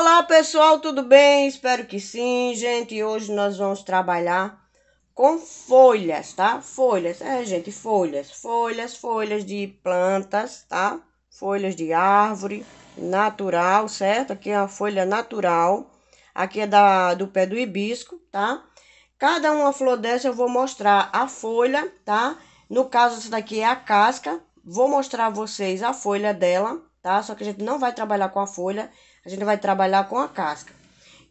Olá pessoal, tudo bem? Espero que sim, gente. Hoje nós vamos trabalhar com folhas, tá? Folhas, é gente, folhas, folhas, folhas de plantas, tá? Folhas de árvore natural, certo? Aqui é a folha natural, aqui é da, do pé do hibisco, tá? Cada uma flor dessa eu vou mostrar a folha, tá? No caso, essa daqui é a casca, vou mostrar a vocês a folha dela, tá? Só que a gente não vai trabalhar com a folha, a gente vai trabalhar com a casca.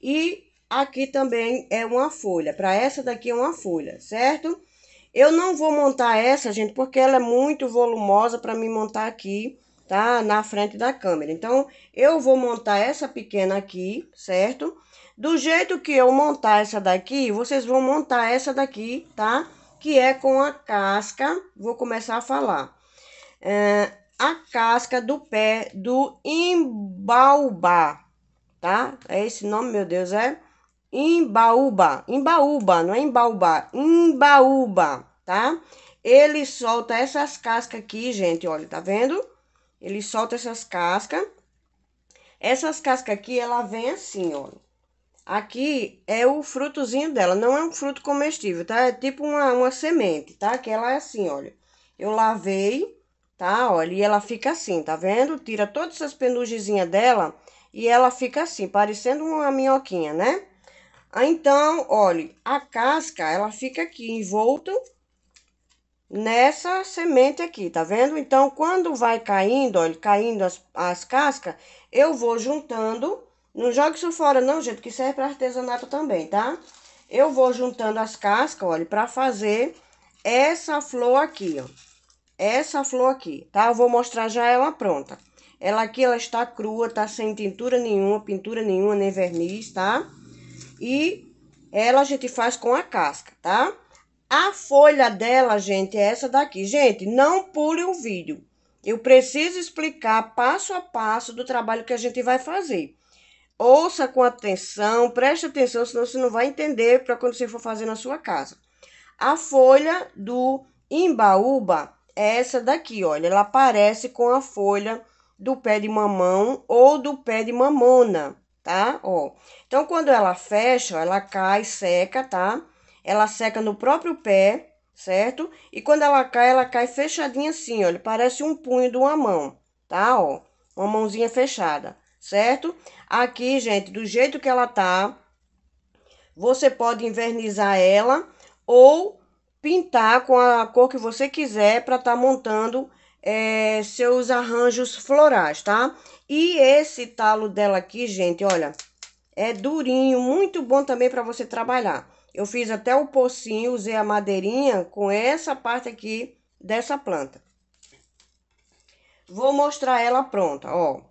E aqui também é uma folha. Para essa daqui é uma folha, certo? Eu não vou montar essa, gente, porque ela é muito volumosa para me montar aqui, tá? Na frente da câmera. Então, eu vou montar essa pequena aqui, certo? Do jeito que eu montar essa daqui, vocês vão montar essa daqui, tá? Que é com a casca. Vou começar a falar. É, a casca do pé do imbaúba, tá? É esse nome, meu Deus, é imbaúba, imbaúba, não é imbaúba, imbaúba, tá? Ele solta essas cascas aqui, gente, olha, tá vendo? Ele solta essas cascas. Essas cascas aqui, ela vem assim, olha. Aqui é o frutozinho dela, não é um fruto comestível, tá? É tipo uma, uma semente, tá? Que ela é assim, olha. Eu lavei, tá? Olha, e ela fica assim, tá vendo? Tira todas essas penugezinhas dela e ela fica assim, parecendo uma minhoquinha, né? Ah, então, olha, a casca, ela fica aqui envolta nessa semente aqui, tá vendo? Então, quando vai caindo, olha, caindo as, as cascas, eu vou juntando. Não jogue isso fora não, gente, que serve é para artesanato também, tá? Eu vou juntando as cascas, olha, para fazer essa flor aqui, ó. Essa flor aqui, tá? Eu vou mostrar já ela pronta. Ela aqui, ela está crua, tá sem tintura nenhuma, pintura nenhuma, nem verniz, tá? E ela a gente faz com a casca, tá? A folha dela, gente, é essa daqui. Gente, não pule o vídeo. Eu preciso explicar passo a passo do trabalho que a gente vai fazer. Ouça com atenção, preste atenção, senão você não vai entender para quando você for fazer na sua casa. A folha do imbaúba, é essa daqui, olha. Ela parece com a folha do pé de mamão ou do pé de mamona, tá? Ó. Então, quando ela fecha, ela cai, seca, tá? Ela seca no próprio pé, certo? E quando ela cai, ela cai fechadinha assim, olha. Parece um punho de uma mão, tá? Ó. Uma mãozinha fechada, certo? Aqui, gente, do jeito que ela tá, você pode invernizar ela ou pintar com a cor que você quiser para estar tá montando é, seus arranjos florais, tá? E esse talo dela aqui, gente, olha, é durinho, muito bom também para você trabalhar. Eu fiz até o pocinho, usei a madeirinha com essa parte aqui dessa planta. Vou mostrar ela pronta, ó.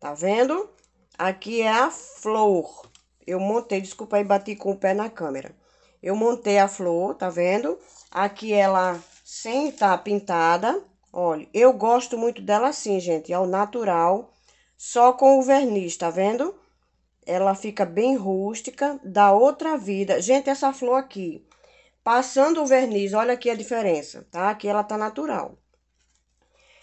Tá vendo? Aqui é a flor. Eu montei, desculpa aí, bati com o pé na câmera. Eu montei a flor, tá vendo? Aqui ela sem estar tá pintada. Olha, eu gosto muito dela assim, gente, ao natural, só com o verniz, tá vendo? Ela fica bem rústica, dá outra vida. Gente, essa flor aqui, passando o verniz, olha aqui a diferença, tá? Aqui ela tá natural.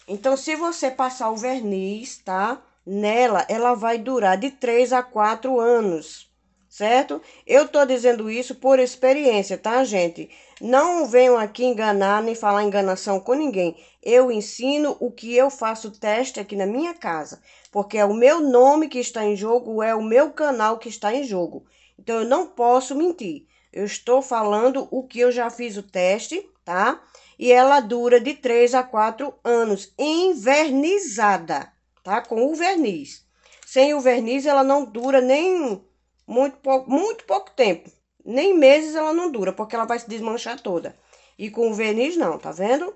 Então, se você passar o verniz, tá? Nela, ela vai durar de 3 a 4 anos certo? Eu tô dizendo isso por experiência, tá, gente? Não venham aqui enganar nem falar enganação com ninguém. Eu ensino o que eu faço teste aqui na minha casa, porque é o meu nome que está em jogo, é o meu canal que está em jogo. Então eu não posso mentir. Eu estou falando o que eu já fiz o teste, tá? E ela dura de 3 a 4 anos, invernizada, tá? Com o verniz. Sem o verniz ela não dura nem muito pouco, muito pouco tempo. Nem meses ela não dura, porque ela vai se desmanchar toda. E com o verniz não, tá vendo?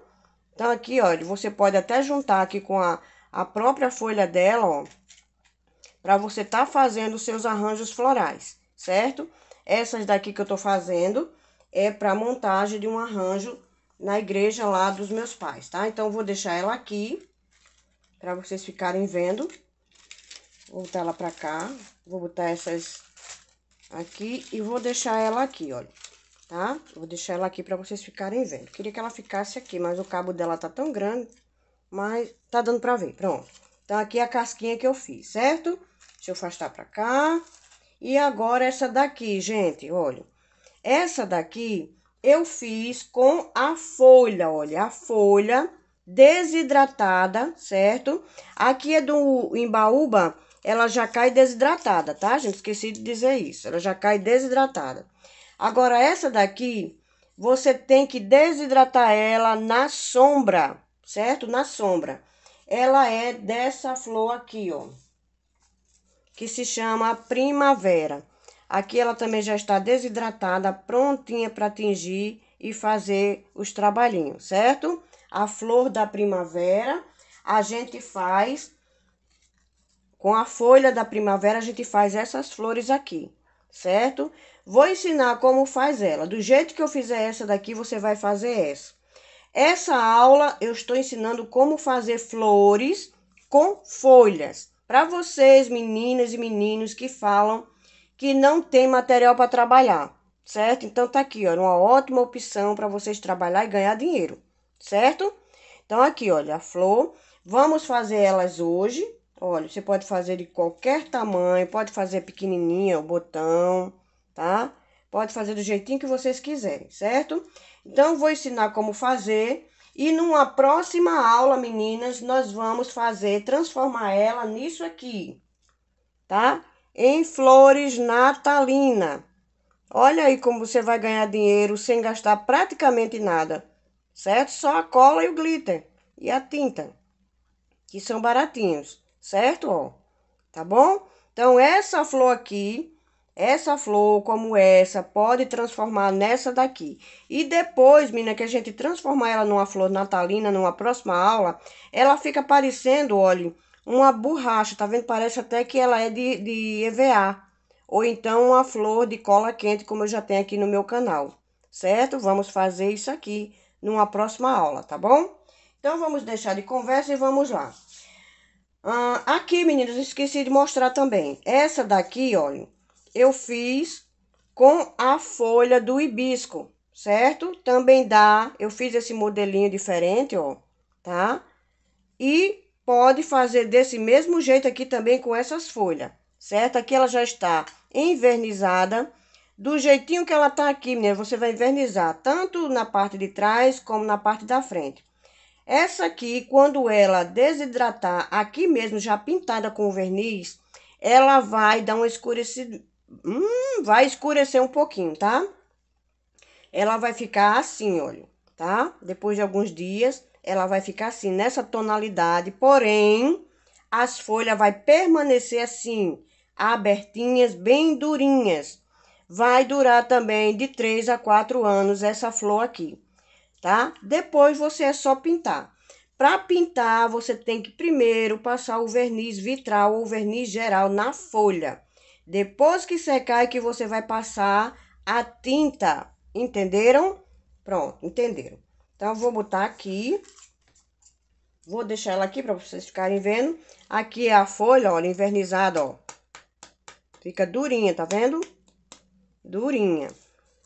Então aqui, olha, você pode até juntar aqui com a, a própria folha dela, ó. Pra você tá fazendo os seus arranjos florais, certo? Essas daqui que eu tô fazendo é pra montagem de um arranjo na igreja lá dos meus pais, tá? Então, vou deixar ela aqui pra vocês ficarem vendo. Vou botar ela pra cá. Vou botar essas aqui e vou deixar ela aqui, olha, tá? Vou deixar ela aqui pra vocês ficarem vendo. Queria que ela ficasse aqui, mas o cabo dela tá tão grande, mas tá dando pra ver, pronto. Então, aqui é a casquinha que eu fiz, certo? Deixa eu afastar pra cá. E agora, essa daqui, gente, olha. Essa daqui, eu fiz com a folha, olha, a folha desidratada, certo? Aqui é do Embaúba, ela já cai desidratada, tá, gente? Esqueci de dizer isso. Ela já cai desidratada. Agora, essa daqui, você tem que desidratar ela na sombra, certo? Na sombra. Ela é dessa flor aqui, ó. Que se chama primavera. Aqui ela também já está desidratada, prontinha para tingir e fazer os trabalhinhos, certo? A flor da primavera a gente faz com a folha da primavera a gente faz essas flores aqui, certo? Vou ensinar como faz ela. Do jeito que eu fizer essa daqui, você vai fazer essa. Essa aula eu estou ensinando como fazer flores com folhas. Para vocês, meninas e meninos que falam que não tem material para trabalhar, certo? Então tá aqui, ó, uma ótima opção para vocês trabalhar e ganhar dinheiro, certo? Então aqui, olha, a flor, vamos fazer elas hoje, Olha, você pode fazer de qualquer tamanho, pode fazer pequenininha o botão, tá? Pode fazer do jeitinho que vocês quiserem, certo? Então, vou ensinar como fazer e numa próxima aula, meninas, nós vamos fazer, transformar ela nisso aqui, tá? Em flores natalina. Olha aí como você vai ganhar dinheiro sem gastar praticamente nada, certo? Só a cola e o glitter e a tinta, que são baratinhos certo? Ó, tá bom? Então, essa flor aqui, essa flor como essa, pode transformar nessa daqui. E depois, menina, que a gente transformar ela numa flor natalina, numa próxima aula, ela fica parecendo, olha, uma borracha, tá vendo? Parece até que ela é de, de EVA. Ou então uma flor de cola quente, como eu já tenho aqui no meu canal, certo? Vamos fazer isso aqui numa próxima aula, tá bom? Então, vamos deixar de conversa e vamos lá. Ah, aqui, meninas, esqueci de mostrar também. Essa daqui, olha, eu fiz com a folha do hibisco, certo? Também dá, eu fiz esse modelinho diferente, ó, tá? E pode fazer desse mesmo jeito aqui também com essas folhas, certo? Aqui ela já está envernizada. Do jeitinho que ela tá aqui, meninas. você vai envernizar tanto na parte de trás como na parte da frente. Essa aqui, quando ela desidratar, aqui mesmo já pintada com verniz, ela vai dar um escurecido hum, vai escurecer um pouquinho, tá? Ela vai ficar assim, olha, tá? Depois de alguns dias, ela vai ficar assim, nessa tonalidade, porém, as folhas vai permanecer assim, abertinhas, bem durinhas. Vai durar também de 3 a 4 anos essa flor aqui tá? Depois você é só pintar. Para pintar, você tem que primeiro passar o verniz vitral ou verniz geral na folha. Depois que secar é que você vai passar a tinta. Entenderam? Pronto, entenderam. Então, eu vou botar aqui. Vou deixar ela aqui para vocês ficarem vendo. Aqui é a folha, olha, envernizada, ó. Fica durinha, tá vendo? Durinha.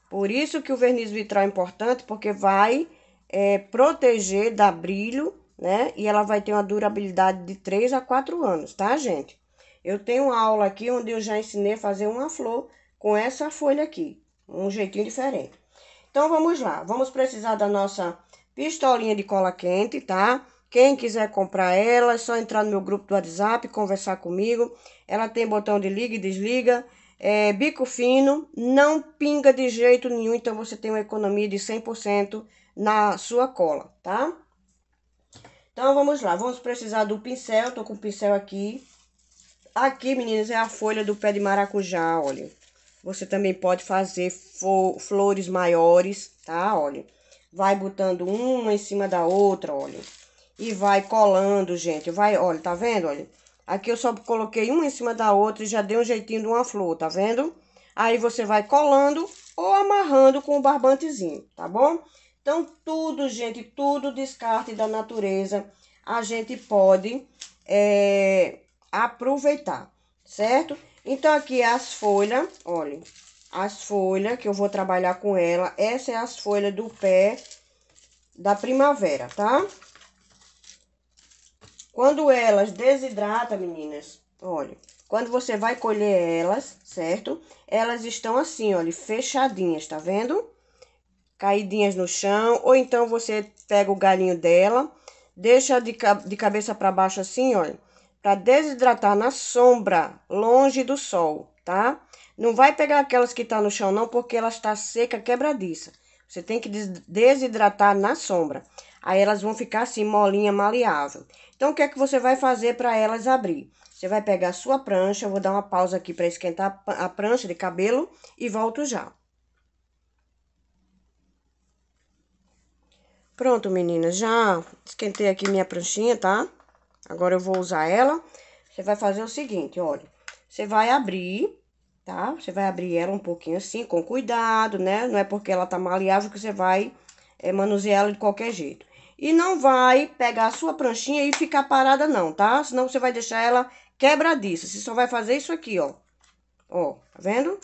Por isso que o verniz vitral é importante, porque vai é, proteger da brilho, né? E ela vai ter uma durabilidade de 3 a 4 anos, tá, gente? Eu tenho uma aula aqui onde eu já ensinei a fazer uma flor com essa folha aqui, um jeitinho diferente. Então, vamos lá. Vamos precisar da nossa pistolinha de cola quente, tá? Quem quiser comprar ela, é só entrar no meu grupo do WhatsApp, conversar comigo. Ela tem botão de liga e desliga é, bico fino, não pinga de jeito nenhum, então você tem uma economia de 100% na sua cola, tá? Então, vamos lá, vamos precisar do pincel, tô com o pincel aqui. Aqui, meninas, é a folha do pé de maracujá, olha. Você também pode fazer flores maiores, tá, olha. Vai botando uma em cima da outra, olha. E vai colando, gente, vai, olha, tá vendo, olha. Aqui eu só coloquei uma em cima da outra e já dei um jeitinho de uma flor, tá vendo? Aí você vai colando ou amarrando com o barbantezinho, tá bom? Então, tudo, gente, tudo descarte da natureza, a gente pode é, aproveitar, certo? Então, aqui as folhas, olha, as folhas que eu vou trabalhar com ela. Essa é as folhas do pé da primavera, tá? Tá? Quando elas desidratam, meninas, olha, quando você vai colher elas, certo? Elas estão assim, olha, fechadinhas, tá vendo? Caidinhas no chão, ou então você pega o galinho dela, deixa de, de cabeça para baixo assim, olha, para desidratar na sombra, longe do sol, tá? Não vai pegar aquelas que tá no chão não, porque ela está seca, quebradiça. Você tem que desidratar na sombra. Aí elas vão ficar assim, molinha, maleável. Então, o que é que você vai fazer para elas abrir? Você vai pegar a sua prancha, eu vou dar uma pausa aqui para esquentar a prancha de cabelo e volto já. Pronto, meninas, já esquentei aqui minha pranchinha, tá? Agora eu vou usar ela. Você vai fazer o seguinte, olha. Você vai abrir tá? Você vai abrir ela um pouquinho assim, com cuidado, né? Não é porque ela tá maleável que você vai é, manusear ela de qualquer jeito. E não vai pegar a sua pranchinha e ficar parada não, tá? Senão você vai deixar ela quebradiça. Você só vai fazer isso aqui, ó. Ó, tá vendo?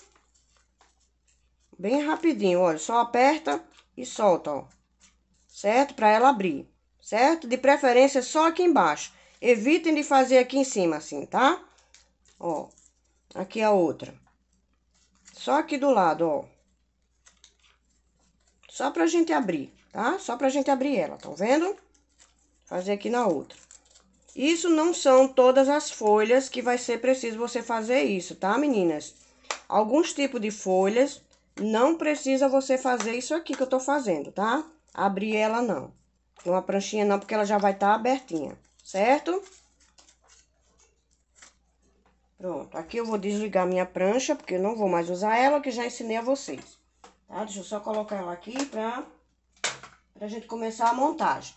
Bem rapidinho, olha. Só aperta e solta, ó. Certo? Pra ela abrir, certo? De preferência só aqui embaixo. Evitem de fazer aqui em cima, assim, tá? Ó, aqui a outra. Só aqui do lado, ó. Só pra gente abrir tá? Só pra gente abrir ela, estão vendo? Fazer aqui na outra. Isso não são todas as folhas que vai ser preciso você fazer isso, tá, meninas? Alguns tipos de folhas não precisa você fazer isso aqui que eu tô fazendo, tá? Abrir ela não. Uma pranchinha não, porque ela já vai estar tá abertinha, certo? Pronto, aqui eu vou desligar minha prancha, porque eu não vou mais usar ela, que já ensinei a vocês. Tá? Deixa eu só colocar ela aqui pra pra gente começar a montagem.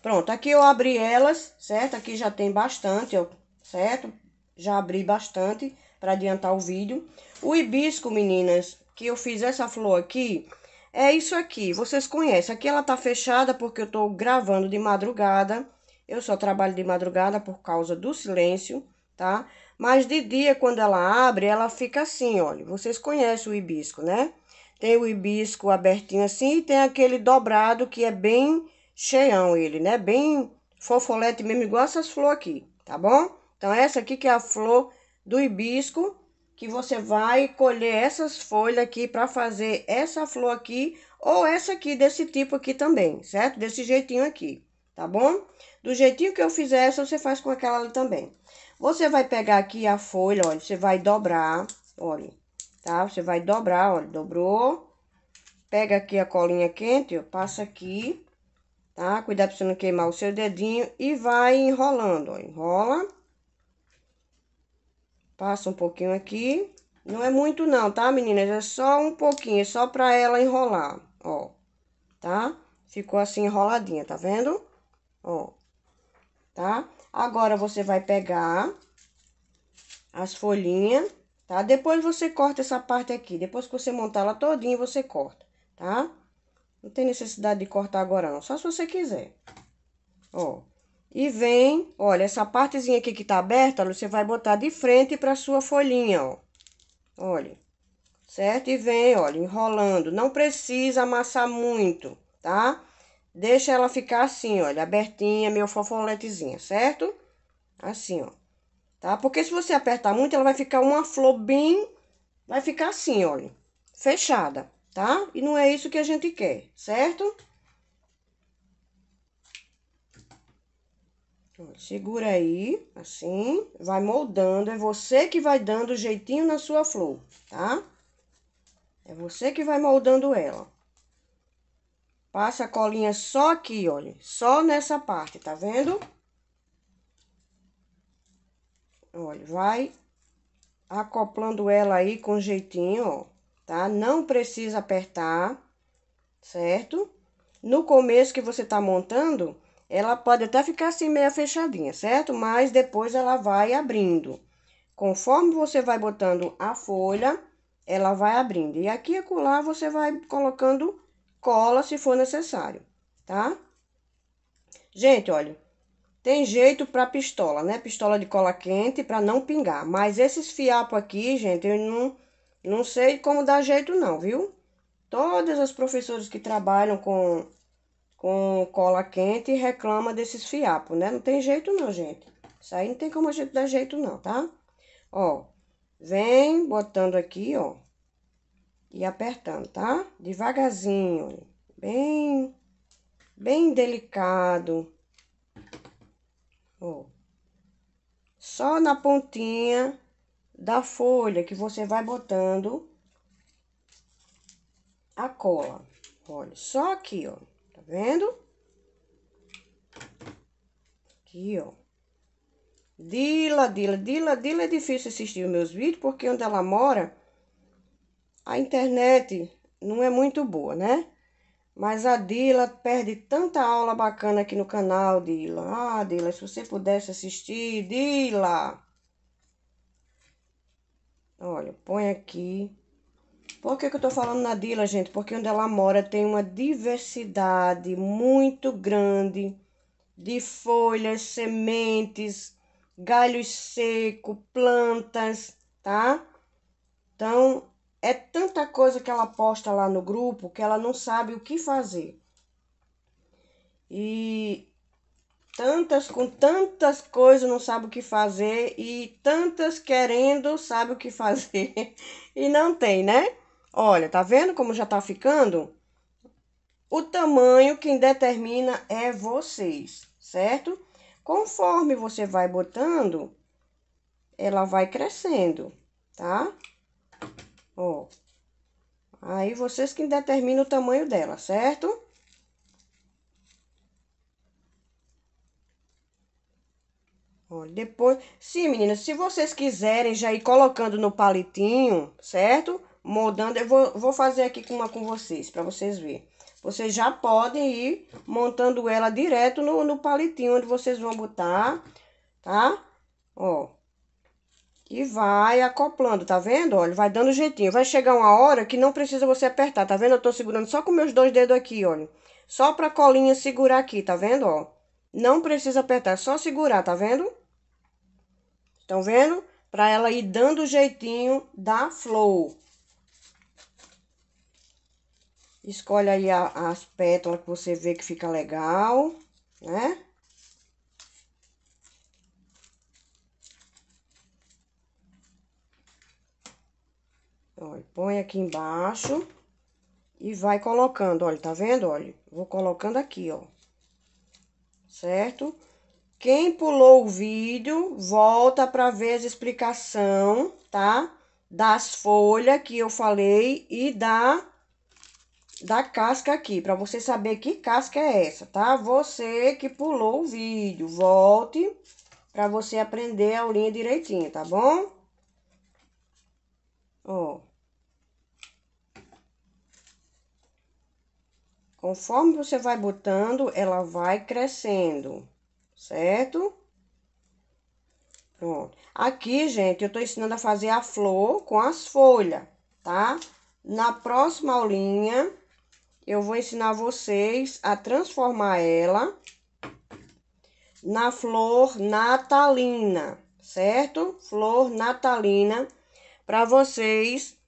Pronto, aqui eu abri elas, certo? Aqui já tem bastante, certo? Já abri bastante para adiantar o vídeo. O hibisco, meninas, que eu fiz essa flor aqui, é isso aqui. Vocês conhecem. Aqui ela tá fechada porque eu tô gravando de madrugada. Eu só trabalho de madrugada por causa do silêncio, tá? Mas de dia, quando ela abre, ela fica assim, olha. Vocês conhecem o hibisco, né? Tem o hibisco abertinho assim e tem aquele dobrado que é bem cheião ele, né? Bem fofolete mesmo, igual essas flores aqui, tá bom? Então essa aqui que é a flor do hibisco, que você vai colher essas folhas aqui para fazer essa flor aqui ou essa aqui desse tipo aqui também, certo? Desse jeitinho aqui, tá bom? Do jeitinho que eu fizer essa, você faz com aquela ali também. Você vai pegar aqui a folha, olha, você vai dobrar, olha tá? Você vai dobrar, olha, dobrou. Pega aqui a colinha quente, ó, passa aqui, tá? Cuidado pra você não queimar o seu dedinho e vai enrolando, ó, enrola. Passa um pouquinho aqui. Não é muito não, tá, meninas? É só um pouquinho, é só pra ela enrolar, ó, tá? Ficou assim enroladinha, tá vendo? Ó, tá? Agora, você vai pegar as folhinhas tá? Depois você corta essa parte aqui, depois que você montar ela todinha, você corta, tá? Não tem necessidade de cortar agora não, só se você quiser. Ó, e vem, olha, essa partezinha aqui que tá aberta, você vai botar de frente pra sua folhinha, ó. Olha, certo? E vem, olha, enrolando, não precisa amassar muito, tá? Deixa ela ficar assim, olha, abertinha, meio fofoletezinha, certo? Assim, ó tá? Porque se você apertar muito, ela vai ficar uma flor bem... Vai ficar assim, olha, fechada, tá? E não é isso que a gente quer, certo? Segura aí, assim, vai moldando, é você que vai dando o jeitinho na sua flor, tá? É você que vai moldando ela. Passa a colinha só aqui, olha, só nessa parte, tá vendo? Tá vendo? Olha, vai acoplando ela aí com jeitinho, ó, tá? Não precisa apertar, certo? No começo que você tá montando, ela pode até ficar assim meia fechadinha, certo? Mas depois ela vai abrindo. Conforme você vai botando a folha, ela vai abrindo. E aqui e acolá você vai colocando cola se for necessário, tá? Gente, olha, tem jeito para pistola, né? Pistola de cola quente para não pingar. Mas esses fiapos aqui, gente, eu não, não sei como dar jeito não, viu? Todas as professoras que trabalham com, com cola quente reclamam desses fiapos, né? Não tem jeito não, gente. Isso aí não tem como a gente dar jeito não, tá? Ó, vem botando aqui, ó. E apertando, tá? Devagarzinho, bem, bem delicado Ó. Só na pontinha da folha que você vai botando a cola. Olha, só aqui, ó. Tá vendo? Aqui, ó. Dila, Dila, Dila, Dila é difícil assistir os meus vídeos, porque onde ela mora, a internet não é muito boa, né? Mas a Dila perde tanta aula bacana aqui no canal, Dila. Ah, Dila, se você pudesse assistir, Dila. Olha, põe aqui. Por que, que eu tô falando na Dila, gente? Porque onde ela mora tem uma diversidade muito grande de folhas, sementes, galhos secos, plantas, tá? Então, é tanta coisa que ela posta lá no grupo que ela não sabe o que fazer. E tantas com tantas coisas não sabe o que fazer e tantas querendo sabe o que fazer e não tem, né? Olha, tá vendo como já tá ficando? O tamanho quem determina é vocês, certo? Conforme você vai botando, ela vai crescendo, tá? Ó. Aí vocês que determinam o tamanho dela, certo? Olha, depois... Sim, meninas, se vocês quiserem já ir colocando no palitinho, certo? Moldando, eu vou, vou fazer aqui com uma com vocês, pra vocês verem. Vocês já podem ir montando ela direto no, no palitinho, onde vocês vão botar, tá? Ó. E vai acoplando, tá vendo? Olha, vai dando jeitinho. Vai chegar uma hora que não precisa você apertar, tá vendo? Eu tô segurando só com meus dois dedos aqui, olha. Só pra colinha segurar aqui, tá vendo, ó? Não precisa apertar, é só segurar, tá vendo? Estão vendo? Pra ela ir dando o jeitinho da flor. Escolhe aí a, as pétalas que você vê que fica legal, né? Olha, põe aqui embaixo e vai colocando, olha, tá vendo? Olha, vou colocando aqui, ó. Certo? Quem pulou o vídeo, volta para ver a explicação, tá? Das folhas que eu falei e da da casca aqui, para você saber que casca é essa, tá? Você que pulou o vídeo, volte para você aprender a aulinha direitinho, tá bom? Ó. Conforme você vai botando, ela vai crescendo, certo? Pronto. Aqui, gente, eu tô ensinando a fazer a flor com as folhas, tá? Na próxima aulinha, eu vou ensinar vocês a transformar ela na flor natalina, certo? Flor natalina para vocês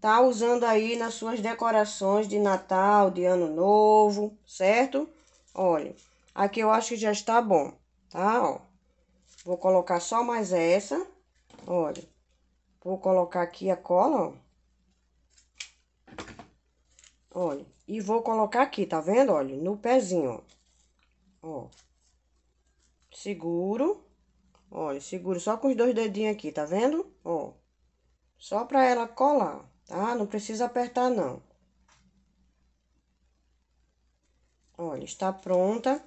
tá usando aí nas suas decorações de Natal, de Ano Novo, certo? Olha, aqui eu acho que já está bom, tá? Ó, vou colocar só mais essa, olha. Vou colocar aqui a cola, ó. Olha, e vou colocar aqui, tá vendo? Olha, no pezinho, ó. Ó. Seguro. Olha, seguro só com os dois dedinhos aqui, tá vendo? Ó. Só para ela colar, tá? Não precisa apertar, não. Olha, está pronta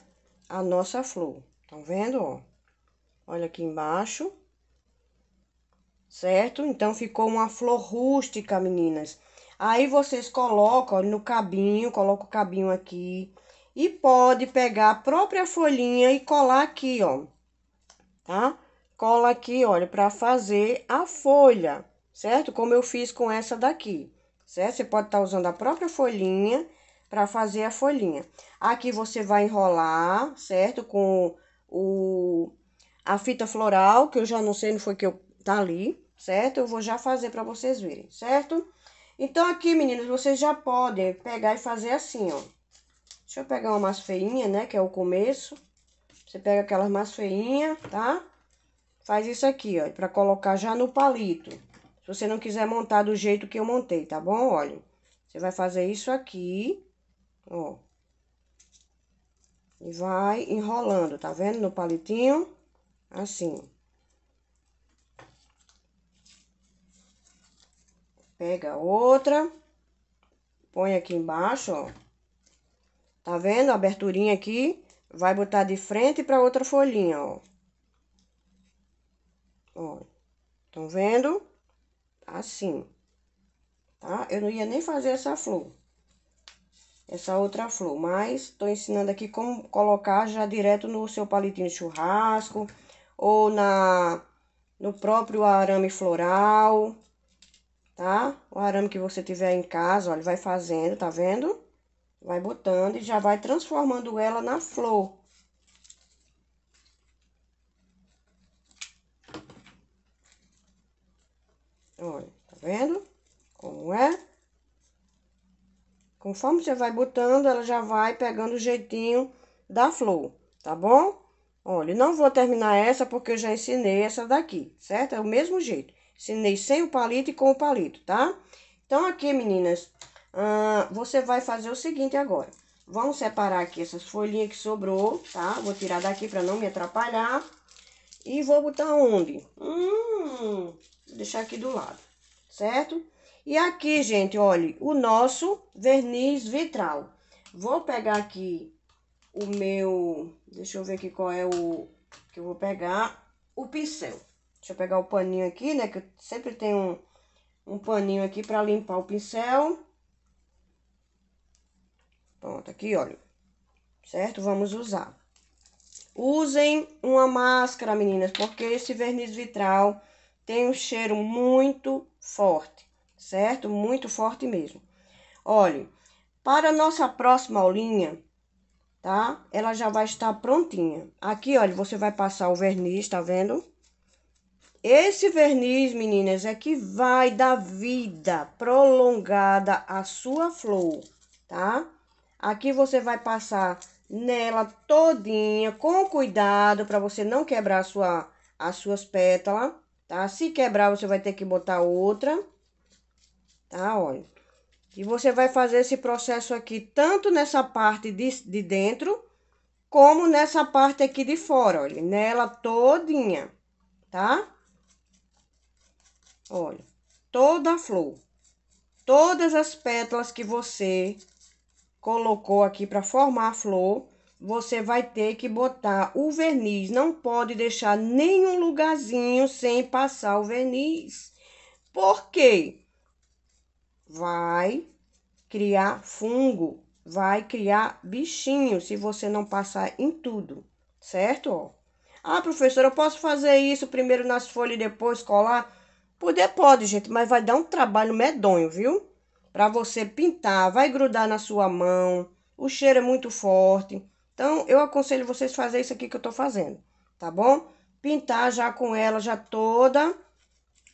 a nossa flor. Estão vendo, ó? Olha aqui embaixo. Certo? Então, ficou uma flor rústica, meninas. Aí, vocês colocam ó, no cabinho, coloca o cabinho aqui. E pode pegar a própria folhinha e colar aqui, ó. Tá? Cola aqui, olha, para fazer a folha certo? Como eu fiz com essa daqui, certo? Você pode estar tá usando a própria folhinha para fazer a folhinha. Aqui você vai enrolar, certo? Com o a fita floral, que eu já não sei, não foi que eu tá ali, certo? Eu vou já fazer para vocês verem, certo? Então aqui, meninas, vocês já podem pegar e fazer assim, ó. Deixa eu pegar uma mais feinha, né, que é o começo. Você pega aquelas mais feinha, tá? Faz isso aqui, ó, para colocar já no palito. Se você não quiser montar do jeito que eu montei, tá bom? Olha, você vai fazer isso aqui, ó. E vai enrolando, tá vendo? No palitinho, assim. Pega outra, põe aqui embaixo, ó. Tá vendo a aberturinha aqui? Vai botar de frente pra outra folhinha, ó. Ó, tão vendo? assim, tá? Eu não ia nem fazer essa flor, essa outra flor, mas tô ensinando aqui como colocar já direto no seu palitinho de churrasco ou na no próprio arame floral, tá? O arame que você tiver em casa, olha, vai fazendo, tá vendo? Vai botando e já vai transformando ela na flor. Olha, tá vendo? Como é? Conforme você vai botando, ela já vai pegando o jeitinho da flor, tá bom? Olha, não vou terminar essa porque eu já ensinei essa daqui, certo? É o mesmo jeito. Ensinei sem o palito e com o palito, tá? Então, aqui, meninas, ah, você vai fazer o seguinte agora. Vamos separar aqui essas folhinhas que sobrou, tá? Vou tirar daqui pra não me atrapalhar. E vou botar onde? Hum, Vou deixar aqui do lado, certo? E aqui, gente, olha, o nosso verniz vitral. Vou pegar aqui o meu... Deixa eu ver aqui qual é o... Que eu vou pegar o pincel. Deixa eu pegar o paninho aqui, né? Que eu sempre tenho um, um paninho aqui pra limpar o pincel. Pronto, aqui, olha. Certo? Vamos usar. Usem uma máscara, meninas, porque esse verniz vitral tem um cheiro muito forte, certo? Muito forte mesmo. Olhe, para nossa próxima aulinha, tá? Ela já vai estar prontinha. Aqui, olha, você vai passar o verniz, tá vendo? Esse verniz, meninas, é que vai dar vida prolongada à sua flor, tá? Aqui você vai passar nela todinha, com cuidado, para você não quebrar a sua, as suas pétalas tá? Se quebrar, você vai ter que botar outra, tá? Olha. E você vai fazer esse processo aqui, tanto nessa parte de, de dentro, como nessa parte aqui de fora, olha. Nela todinha, tá? Olha, toda a flor. Todas as pétalas que você colocou aqui para formar a flor, você vai ter que botar o verniz. Não pode deixar nenhum lugarzinho sem passar o verniz. porque Vai criar fungo, vai criar bichinho se você não passar em tudo, certo? Ah, professora, eu posso fazer isso primeiro nas folhas e depois colar? Poder pode, gente, mas vai dar um trabalho medonho, viu? Para você pintar, vai grudar na sua mão, o cheiro é muito forte. Então, eu aconselho vocês a fazer isso aqui que eu tô fazendo, tá bom? Pintar já com ela já toda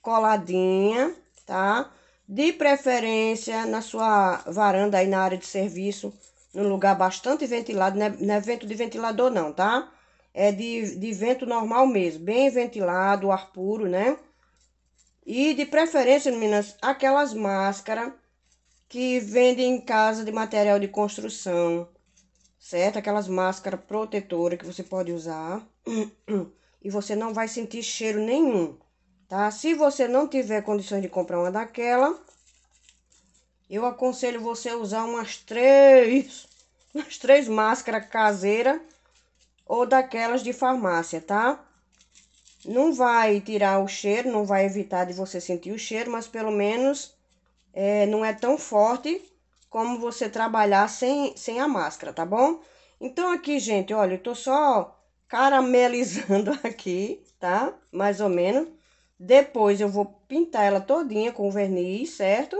coladinha, tá? De preferência na sua varanda aí na área de serviço, num lugar bastante ventilado, né? não é, vento de ventilador não, tá? É de, de vento normal mesmo, bem ventilado, ar puro, né? E de preferência, meninas, aquelas máscaras que vendem em casa de material de construção, certo? Aquelas máscaras protetoras que você pode usar e você não vai sentir cheiro nenhum, tá? Se você não tiver condições de comprar uma daquela, eu aconselho você usar umas três, umas três máscaras caseira ou daquelas de farmácia, tá? Não vai tirar o cheiro, não vai evitar de você sentir o cheiro, mas pelo menos é, não é tão forte como você trabalhar sem, sem a máscara, tá bom? Então aqui, gente, olha, eu tô só caramelizando aqui, tá? Mais ou menos. Depois eu vou pintar ela todinha com verniz, certo?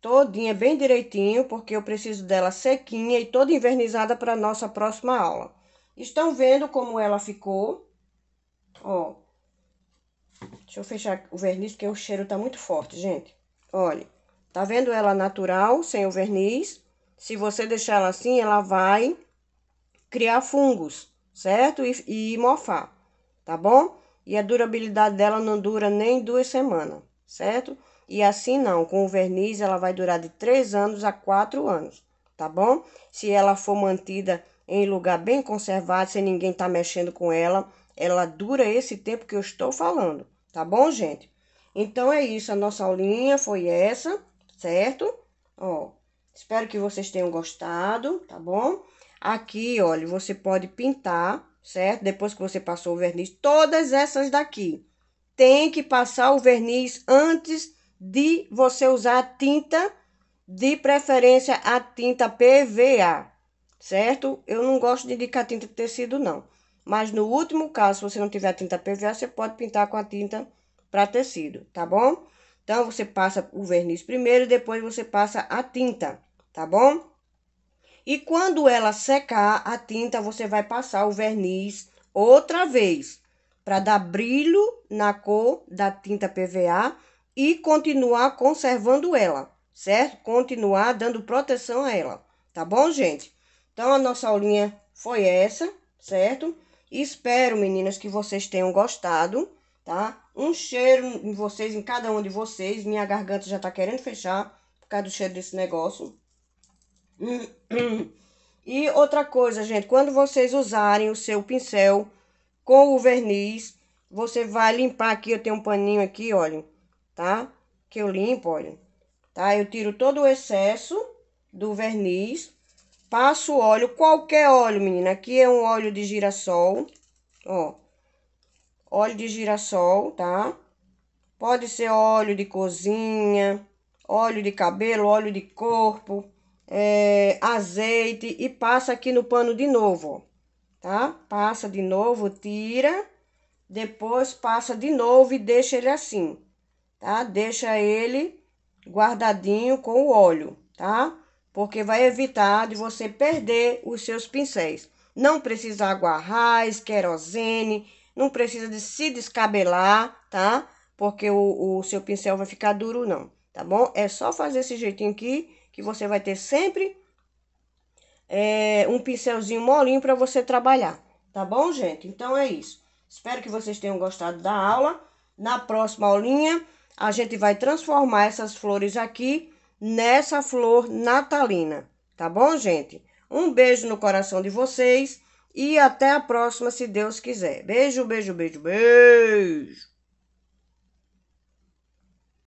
Todinha bem direitinho, porque eu preciso dela sequinha e toda envernizada para nossa próxima aula. Estão vendo como ela ficou? Ó. Deixa eu fechar o verniz, porque o cheiro tá muito forte, gente. Olha. Tá vendo ela natural, sem o verniz? Se você deixar ela assim, ela vai criar fungos, certo? E, e mofar, tá bom? E a durabilidade dela não dura nem duas semanas, certo? E assim não, com o verniz ela vai durar de três anos a quatro anos, tá bom? Se ela for mantida em lugar bem conservado, sem ninguém tá mexendo com ela, ela dura esse tempo que eu estou falando, tá bom, gente? Então é isso, a nossa aulinha foi essa certo? Ó, espero que vocês tenham gostado, tá bom? Aqui, olha, você pode pintar, certo? Depois que você passou o verniz, todas essas daqui. Tem que passar o verniz antes de você usar a tinta, de preferência a tinta PVA, certo? Eu não gosto de indicar tinta de tecido, não. Mas no último caso, se você não tiver a tinta PVA, você pode pintar com a tinta para tecido, tá bom? Então, você passa o verniz primeiro e depois você passa a tinta, tá bom? E quando ela secar a tinta, você vai passar o verniz outra vez para dar brilho na cor da tinta PVA e continuar conservando ela, certo? Continuar dando proteção a ela, tá bom, gente? Então, a nossa aulinha foi essa, certo? Espero, meninas, que vocês tenham gostado tá? Um cheiro em vocês, em cada um de vocês. Minha garganta já tá querendo fechar por causa do cheiro desse negócio. E outra coisa, gente, quando vocês usarem o seu pincel com o verniz, você vai limpar aqui, eu tenho um paninho aqui, olha, tá? Que eu limpo, olha, tá? Eu tiro todo o excesso do verniz, passo óleo, qualquer óleo, menina. Aqui é um óleo de girassol, ó óleo de girassol, tá? Pode ser óleo de cozinha, óleo de cabelo, óleo de corpo, é, azeite e passa aqui no pano de novo, tá? Passa de novo, tira, depois passa de novo e deixa ele assim, tá? Deixa ele guardadinho com o óleo, tá? Porque vai evitar de você perder os seus pincéis. Não precisa aguarrar, raiz, querosene, não precisa de se descabelar, tá? Porque o, o seu pincel vai ficar duro, não, tá bom? É só fazer esse jeitinho aqui, que você vai ter sempre é, um pincelzinho molinho para você trabalhar, tá bom, gente? Então é isso. Espero que vocês tenham gostado da aula. Na próxima aulinha, a gente vai transformar essas flores aqui nessa flor natalina, tá bom, gente? Um beijo no coração de vocês. E até a próxima, se Deus quiser. Beijo, beijo, beijo, beijo.